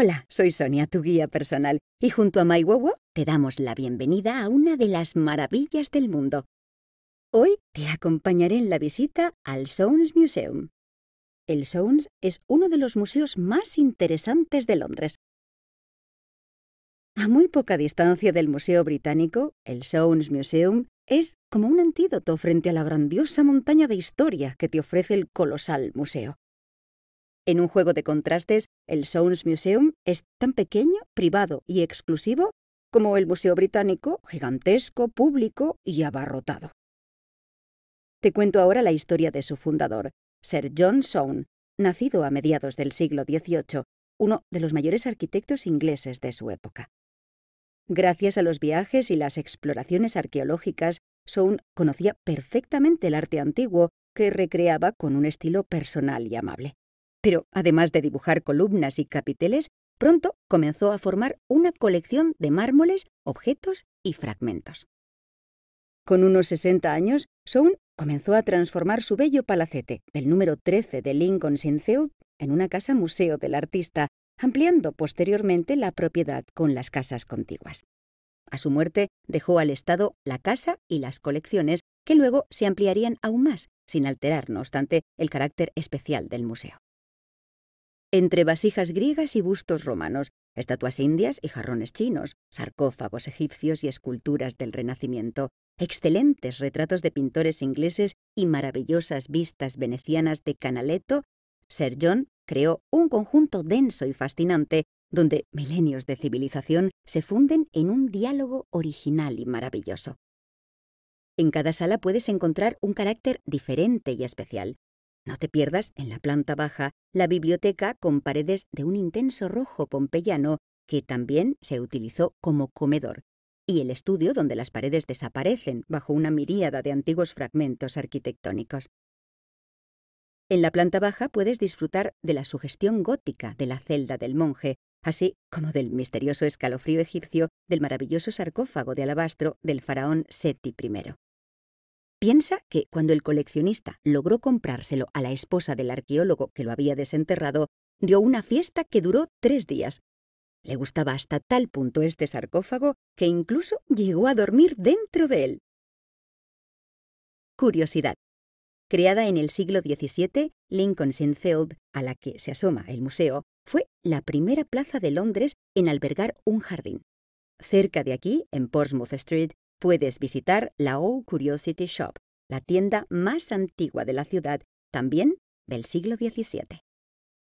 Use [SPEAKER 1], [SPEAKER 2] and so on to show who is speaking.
[SPEAKER 1] Hola, soy Sonia, tu guía personal, y junto a Maiwowo te damos la bienvenida a una de las maravillas del mundo. Hoy te acompañaré en la visita al sounds Museum. El sounds es uno de los museos más interesantes de Londres. A muy poca distancia del Museo Británico, el sounds Museum es como un antídoto frente a la grandiosa montaña de historia que te ofrece el colosal museo. En un juego de contrastes, el Sounds Museum es tan pequeño, privado y exclusivo como el Museo Británico, gigantesco, público y abarrotado. Te cuento ahora la historia de su fundador, Sir John Soane, nacido a mediados del siglo XVIII, uno de los mayores arquitectos ingleses de su época. Gracias a los viajes y las exploraciones arqueológicas, Soane conocía perfectamente el arte antiguo que recreaba con un estilo personal y amable pero además de dibujar columnas y capiteles, pronto comenzó a formar una colección de mármoles, objetos y fragmentos. Con unos 60 años, soune comenzó a transformar su bello palacete del número 13 de Lincoln's sinfield en una casa museo del artista, ampliando posteriormente la propiedad con las casas contiguas. A su muerte, dejó al Estado la casa y las colecciones, que luego se ampliarían aún más, sin alterar, no obstante, el carácter especial del museo entre vasijas griegas y bustos romanos, estatuas indias y jarrones chinos, sarcófagos egipcios y esculturas del Renacimiento, excelentes retratos de pintores ingleses y maravillosas vistas venecianas de Canaletto, Sir John creó un conjunto denso y fascinante donde milenios de civilización se funden en un diálogo original y maravilloso. En cada sala puedes encontrar un carácter diferente y especial, no te pierdas, en la planta baja, la biblioteca con paredes de un intenso rojo pompeyano que también se utilizó como comedor, y el estudio donde las paredes desaparecen bajo una miríada de antiguos fragmentos arquitectónicos. En la planta baja puedes disfrutar de la sugestión gótica de la celda del monje, así como del misterioso escalofrío egipcio del maravilloso sarcófago de alabastro del faraón Seti I. Piensa que cuando el coleccionista logró comprárselo a la esposa del arqueólogo que lo había desenterrado, dio una fiesta que duró tres días. Le gustaba hasta tal punto este sarcófago que incluso llegó a dormir dentro de él. Curiosidad. Creada en el siglo XVII, Lincoln's Inn a la que se asoma el museo, fue la primera plaza de Londres en albergar un jardín. Cerca de aquí, en Portsmouth Street, puedes visitar la Old Curiosity Shop, la tienda más antigua de la ciudad, también del siglo XVII.